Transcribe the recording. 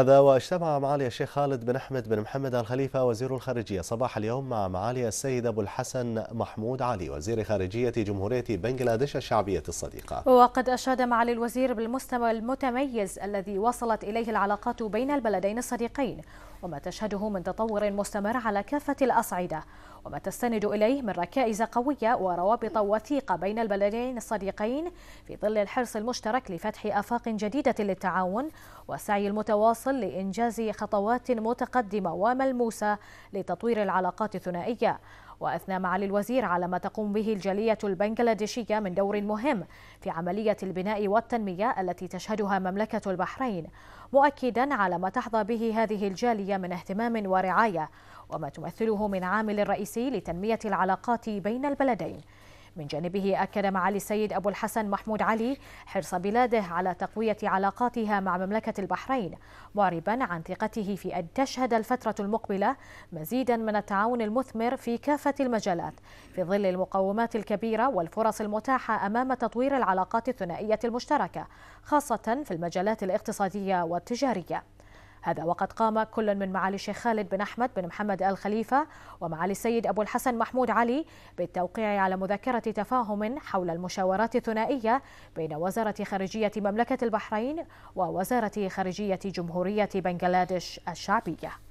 هذا واجتمع معالي الشيخ خالد بن أحمد بن محمد الخليفة وزير الخارجية صباح اليوم مع معالي السيد أبو الحسن محمود علي وزير خارجية جمهورية بنغلاديش الشعبية الصديقة وقد أشاد معالي الوزير بالمستوى المتميز الذي وصلت إليه العلاقات بين البلدين الصديقين وما تشهده من تطور مستمر على كافة الأصعدة وما تستند إليه من ركائز قوية وروابط وثيقة بين البلدين الصديقين في ظل الحرص المشترك لفتح آفاق جديدة للتعاون والسعي المتواصل لإنجاز خطوات متقدمة وملموسة لتطوير العلاقات الثنائية وأثنى معالي الوزير على ما تقوم به الجالية البنغلاديشية من دور مهم في عملية البناء والتنمية التي تشهدها مملكة البحرين مؤكدا على ما تحظى به هذه الجالية من اهتمام ورعاية وما تمثله من عامل رئيسي لتنمية العلاقات بين البلدين من جانبه أكد معالي السيد أبو الحسن محمود علي حرص بلاده على تقوية علاقاتها مع مملكة البحرين معربا عن ثقته في أن تشهد الفترة المقبلة مزيدا من التعاون المثمر في كافة المجالات في ظل المقومات الكبيرة والفرص المتاحة أمام تطوير العلاقات الثنائية المشتركة خاصة في المجالات الاقتصادية والتجارية هذا وقد قام كل من معالي الشيخ خالد بن أحمد بن محمد الخليفة ومعالي السيد أبو الحسن محمود علي بالتوقيع على مذكرة تفاهم حول المشاورات الثنائية بين وزارة خارجية مملكة البحرين ووزارة خارجية جمهورية بنغلاديش الشعبية